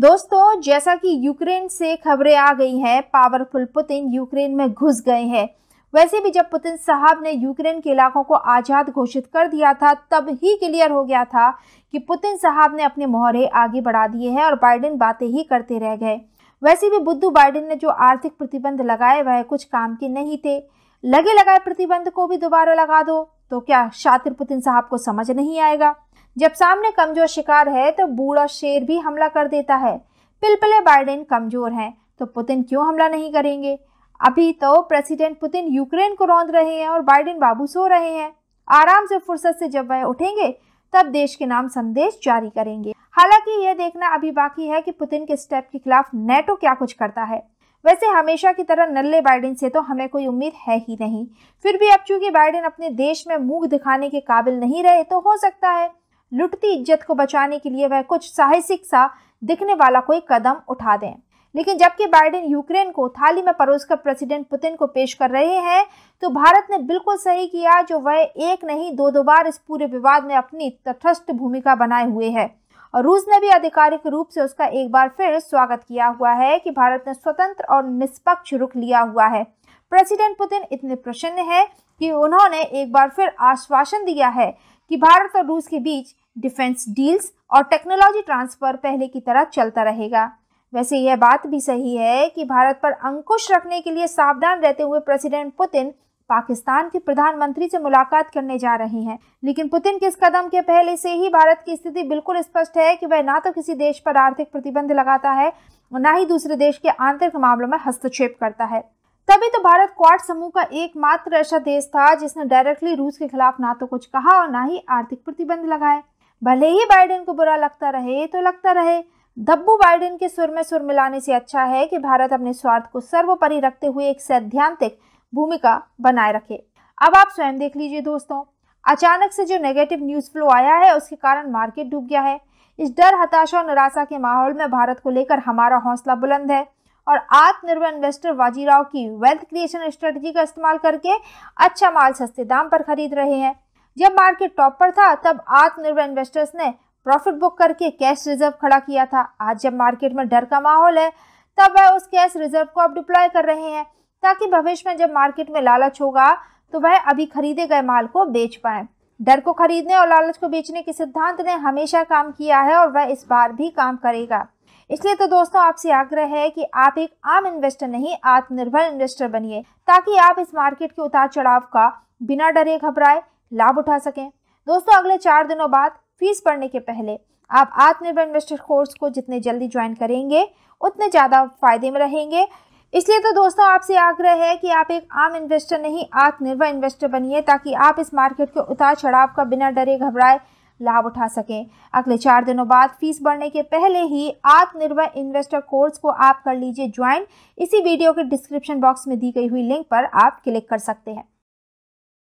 दोस्तों जैसा कि यूक्रेन से खबरें आ गई हैं पावरफुल पुतिन यूक्रेन में घुस गए हैं वैसे भी जब पुतिन साहब ने यूक्रेन के इलाकों को आज़ाद घोषित कर दिया था तब ही क्लियर हो गया था कि पुतिन साहब ने अपने मोहरे आगे बढ़ा दिए हैं और बाइडेन बातें ही करते रह गए वैसे भी बुद्धू बाइडेन ने जो आर्थिक प्रतिबंध लगाए वह कुछ काम के नहीं थे लगे लगाए प्रतिबंध को भी दोबारा लगा दो तो क्या शातिर पुतिन साहब को समझ नहीं आएगा जब सामने कमजोर शिकार है तो बूढ़ा शेर भी हमला कर देता है पिलपले बाइडेन कमजोर हैं तो पुतिन क्यों हमला नहीं करेंगे अभी तो प्रेसिडेंट पुतिन यूक्रेन को रौंद रहे हैं और बाइडेन बाबू सो रहे हैं आराम से फुर्सत से जब वह उठेंगे तब देश के नाम संदेश जारी करेंगे हालांकि यह देखना अभी बाकी है कि पुतिन के स्टेप के खिलाफ नेटो क्या कुछ करता है वैसे हमेशा की तरह नल्ले बाइडेन से तो हमें कोई उम्मीद है ही नहीं फिर भी अब चूंकि बाइडेन अपने देश में मुंह दिखाने के काबिल नहीं रहे तो हो सकता है लुटती इज्जत को बचाने के लिए वह कुछ साहसिक सा दिखने वाला कोई कदम उठा दें लेकिन जबकि बाइडेन यूक्रेन को थाली में परोसकर प्रेसिडेंट पुतिन को पेश कर रहे हैं तो भारत ने बिल्कुल सही किया जो वह एक नहीं दो दो बार इस पूरे विवाद में अपनी तटस्थ भूमिका बनाए हुए है और रूस ने भी आधिकारिक रूप से उसका एक बार फिर स्वागत किया हुआ है कि भारत ने स्वतंत्र और निष्पक्ष रुख लिया हुआ है प्रेसिडेंट पुतिन इतने प्रसन्न है कि उन्होंने एक बार फिर आश्वासन दिया है कि भारत और रूस के बीच डिफेंस डील्स और टेक्नोलॉजी ट्रांसफर पहले की तरह चलता रहेगा वैसे यह बात भी सही है कि भारत पर अंकुश रखने के लिए सावधान रहते हुए प्रेसिडेंट पुतिन पाकिस्तान के प्रधानमंत्री से मुलाकात करने जा रहे हैं लेकिन पुतिन के इस कदम के पहले से ही भारत की स्थिति बिल्कुल स्पष्ट है कि वह ना तो किसी देश पर आर्थिक प्रतिबंध लगाता है और ना ही दूसरे देश के आंतरिक मामलों में हस्तक्षेप करता है तभी तो भारत क्वाड समूह का एकमात्र ऐसा देश था जिसने डायरेक्टली रूस के खिलाफ ना तो कुछ कहा और ना ही आर्थिक प्रतिबंध लगाए भले ही बाइडेन को बुरा लगता रहे तो लगता रहे दब्बू बाइडेन के सुर में सुर मिलाने से अच्छा है कि भारत अपने स्वार्थ को सर्वोपरि रखते हुए एक सैद्धांतिक भूमिका बनाए रखे अब आप स्वयं देख लीजिए दोस्तों अचानक से जो नेगेटिव न्यूज फ्लो आया है उसके कारण मार्केट डूब गया है इस डर हताशा और निराशा के माहौल में भारत को लेकर हमारा हौसला बुलंद है और आत्मनिर्भर इन्वेस्टर वाजीराव की वेल्थ क्रिएशन स्ट्रेटजी का इस्तेमाल करके अच्छा माल सस्ते दाम पर खरीद रहे हैं जब मार्केट टॉप पर था तब आत्मनिर्भर इन्वेस्टर्स ने प्रॉफिट बुक करके कैश रिजर्व खड़ा किया था आज जब मार्केट में डर का माहौल है तब वह उस कैश रिजर्व को अब डिप्लॉय कर रहे हैं ताकि भविष्य में जब मार्केट में लालच होगा तो वह अभी खरीदे गए माल को बेच पाए डर को खरीदने और लालच को बेचने के सिद्धांत ने हमेशा काम किया है और वह इस बार भी काम करेगा इसलिए तो दोस्तों आपसे आग्रह है कि आप एक आम इन्वेस्टर नहीं आत्मनिर्भर इन्वेस्टर बनिए ताकि आप इस मार्केट के उतार चढ़ाव का बिना डरे घबराए लाभ उठा सकें दोस्तों अगले चार दिनों बाद फीस पढ़ने के पहले आप आत्मनिर्भर इन्वेस्टर कोर्स को जितने जल्दी ज्वाइन करेंगे उतने ज़्यादा फायदे में रहेंगे इसलिए तो दोस्तों आपसे आग्रह है कि आप एक आम इन्वेस्टर नहीं आत्मनिर्भर इन्वेस्टर बनिए ताकि आप इस मार्केट के उतार चढ़ाव का बिना डरे घबराए लाभ उठा सकें अगले चार दिनों बाद फीस बढ़ने के पहले ही आत्मनिर्भर इन्वेस्टर कोर्स को आप कर लीजिए ज्वाइन इसी वीडियो के डिस्क्रिप्शन बॉक्स में दी गई हुई लिंक पर आप क्लिक कर सकते हैं